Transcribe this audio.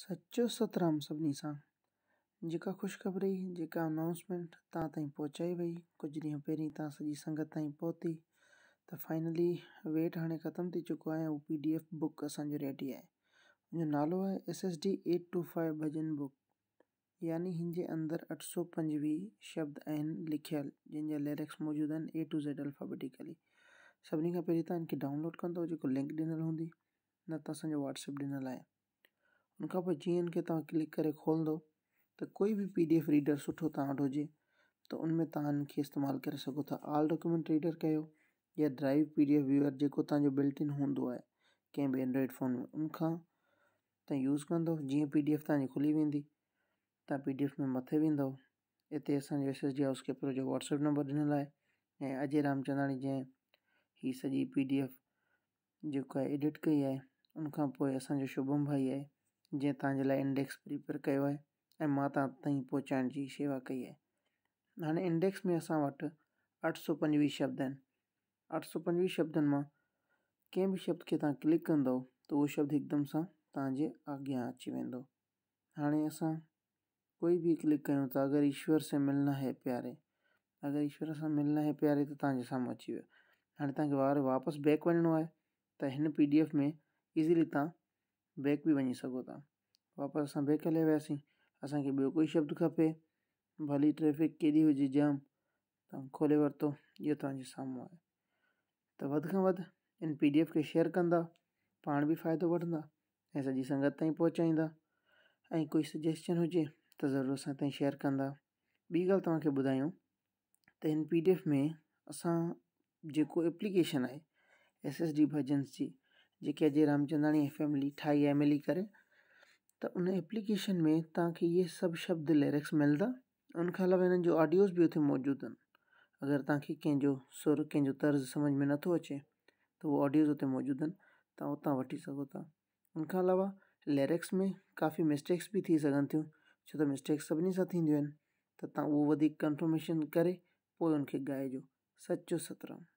सचो सतराम सभिनी सां जेका ख़ुशख़बरी जी अनाउंसमेंट तव्हां ताईं पहुचाई वई कुझु ॾींहं पहिरीं तव्हां संगत ताईं पहुती त फाइनली वेट हाँ खत्म थी चुको है ऐं पी डी एफ बुक असांजो रेडी आहे हुनजो नालो है S S D eight two five bhajan book यानी हिन अंदर अठ सौ पंजवीह शब्द आहिनि लिखियल जंहिंजा लिरिक्स मौजूदु ए टू ज़ेड अल्फ़ाबेटिकली सभी का पहिरीं तव्हां हिनखे डाउनलोड कंदो जेको लिंक ॾिनल हूंदी न त असांजो व्हाट्सअप ॾिनल आहे हुन खां पोइ जीअं इनखे तव्हां क्लिक करे खोलंदो त कोई बि पी डी एफ रीडर सुठो तव्हां वटि हुजे त उन में तव्हां हिनखे इस्तेमालु करे सघो था आल डॉक्यूमेंट रीडर कयो या drive P D F viewer जेको तव्हांजो बिल्टिन हूंदो आहे कंहिं बि एंड्रॉइड फोन में उन खां त यूज़ कंदो जीअं पी डी एफ तव्हांजी खुली वेंदी तव्हां पी डी एफ में मथे वेंदव हिते असांजो एस एस डी हाउस खे जो वॉट्सप नंबर ॾिनल आहे ऐं अजय रामचंदाणी जंहिं हीअ सॼी पी डी एफ जेको आहे एडिट कई आहे उन खां पोइ असांजो शुभम भाई आहे जंहिं तव्हांजे इंडेक्स प्रिपेयर किया है ऐं मां तव्हां ताईं शेवा कई है हाँ इंडेक्स में अस अठ सौ पंजवीह शब्द अठ सौ पंजवीह शब्द में कें भी शब्द के तुम क्लिक कद तो वो शब्द एकदम से तेजे अॻियां अची वो हाँ अस कोई भी क्लिक क्यों तो अगर ईश्वर से मिलना है प्यारे अगर ईश्वर से मिलना है प्यारे तो तव्हांजे साम्हूं अची वो हाँ तक वार वापस बैक वनो है तो इन पी डी एफ में इजीली तुम ब्रेक भी वही सघो था वापसि असां हल हले वियासीं असांखे ॿियो कोई शब्द खपे भली ट्रैफिक केॾी हुजे जाम तव्हां खोले वरितो यो तव्हांजे साम्हूं आहे त वधि खां वधि इन पी डी एफ खे शेयर कंदा पाण भी फ़ाइदो वठंदा ऐं सॼी संगत ताईं पहुचाईंदा ऐं कोई सजेशन हुजे त ज़रूरु असां ताईं शेयर कंदा ॿी ॻाल्हि तव्हांखे ॿुधायूं त हिन पी डी एफ में असां जेको एप्लीकेशन आहे एस एस डी भजन्स जी जी अजय रामचंदाणी एफ एम ली ठाही एम एल ई करे त उन एप्लीकेशन में तक ये सब शब्द लिरिक्स मिलता उनखां अलावा हिननि जो ऑडियोज़ बि हुते मौजूदु आहिनि अगरि सुर कंहिंजो तर्ज समझ में नथो अचे त उहो ऑडियोज़ हुते मौजूदु आहिनि तव्हां उतां वठी था उनखां अलावा लिरिक्स में काफ़ी मिस्टेक्स भी थी सघनि थियूं छो तो मिस्टेक्स सभिनी सां थींदियूं आहिनि त कंफर्मेशन कर पोइ उनखे ॻाइजो सचो सतराम